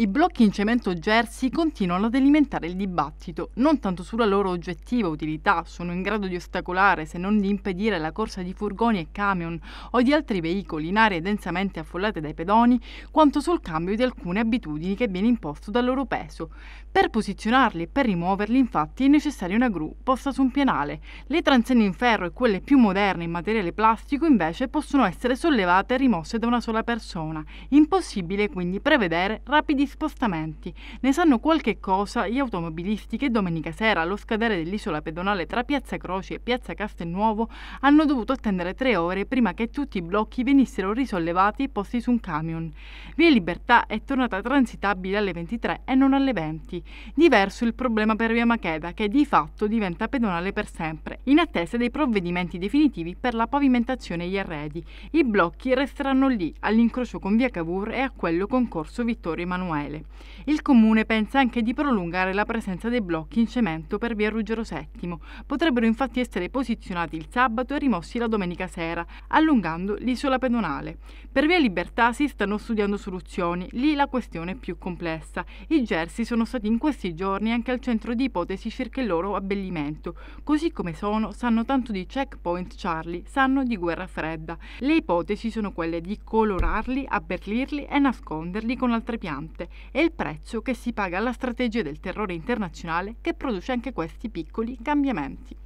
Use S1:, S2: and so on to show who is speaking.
S1: I blocchi in cemento Jersey continuano ad alimentare il dibattito, non tanto sulla loro oggettiva utilità, sono in grado di ostacolare se non di impedire la corsa di furgoni e camion o di altri veicoli in aree densamente affollate dai pedoni, quanto sul cambio di alcune abitudini che viene imposto dal loro peso. Per posizionarli e per rimuoverli infatti è necessaria una gru posta su un pianale. Le transenne in ferro e quelle più moderne in materiale plastico invece possono essere sollevate e rimosse da una sola persona. Impossibile quindi prevedere rapidi spostamenti. Ne sanno qualche cosa gli automobilisti che domenica sera, allo scadere dell'isola pedonale tra Piazza Croci e Piazza Castelnuovo, hanno dovuto attendere tre ore prima che tutti i blocchi venissero risollevati e posti su un camion. Via Libertà è tornata transitabile alle 23 e non alle 20. Diverso il problema per Via Macheda, che di fatto diventa pedonale per sempre, in attesa dei provvedimenti definitivi per la pavimentazione e gli arredi. I blocchi resteranno lì, all'incrocio con Via Cavour e a quello con Corso Vittorio Emanuele. Emanuele. Il comune pensa anche di prolungare la presenza dei blocchi in cemento per via Ruggero VII. Potrebbero infatti essere posizionati il sabato e rimossi la domenica sera, allungando l'isola pedonale. Per via Libertà si stanno studiando soluzioni, lì la questione è più complessa. I gersi sono stati in questi giorni anche al centro di ipotesi circa il loro abbellimento. Così come sono, sanno tanto di Checkpoint Charlie, sanno di guerra fredda. Le ipotesi sono quelle di colorarli, abberlirli e nasconderli con altre piante forte è il prezzo che si paga alla strategia del terrore internazionale che produce anche questi piccoli cambiamenti.